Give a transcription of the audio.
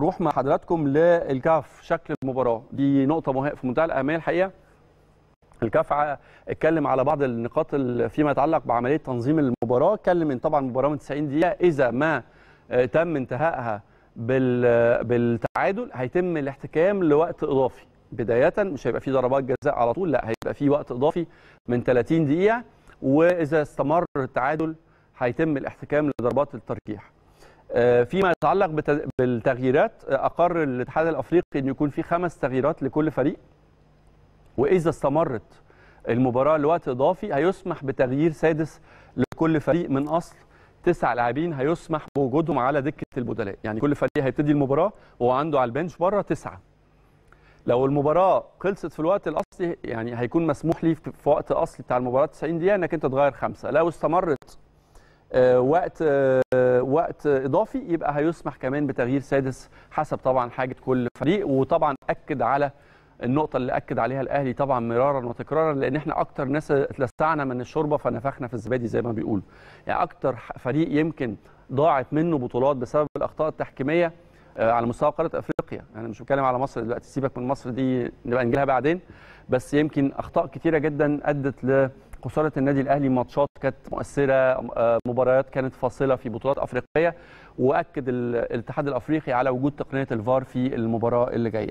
هروح مع حضراتكم للكاف شكل المباراه دي نقطه في منتهى الاهميه الحقيقه الكاف اتكلم على بعض النقاط فيما يتعلق بعمليه تنظيم المباراه اتكلم ان طبعا المباراه من 90 دقيقه اذا ما آه، تم انتهائها بالتعادل هيتم الاحتكام لوقت اضافي بدايه مش هيبقى في ضربات جزاء على طول لا هيبقى في وقت اضافي من 30 دقيقه واذا استمر التعادل هيتم الاحتكام لضربات الترجيح آه، فيما يتعلق بالتغييرات آه، اقر الاتحاد الافريقي ان يكون في خمس تغييرات لكل فريق واذا استمرت المباراه لوقت اضافي هيسمح بتغيير سادس لكل فريق من اصل تسع لاعبين هيسمح بوجودهم على دكه البدلاء يعني كل فريق هيبتدي المباراه وهو عنده على البنش بره تسعه لو المباراه خلصت في الوقت الاصلي يعني هيكون مسموح لي في وقت اصلي بتاع المباراه 90 دقيقه انك انت تغير خمسه لو استمرت آه، وقت آه، وقت اضافي يبقى هيسمح كمان بتغيير سادس حسب طبعا حاجه كل فريق وطبعا اكد على النقطة اللي أكد عليها الأهلي طبعا مرارا وتكرارا لأن احنا أكتر ناس اتلسعنا من الشوربة فنفخنا في الزبادي زي ما بيقولوا. يعني أكتر فريق يمكن ضاعت منه بطولات بسبب الأخطاء التحكيمية آه، على مستوى قارة أفريقيا، أنا يعني مش بتكلم على مصر دلوقتي سيبك من مصر دي نبقى نجيلها بعدين بس يمكن أخطاء كتيرة جدا أدت ل خساره النادي الاهلي ماتشات كانت مؤثره آه، مباريات كانت فاصله في بطولات افريقيه واكد الاتحاد الافريقي على وجود تقنيه الفار في المباراه اللي جايه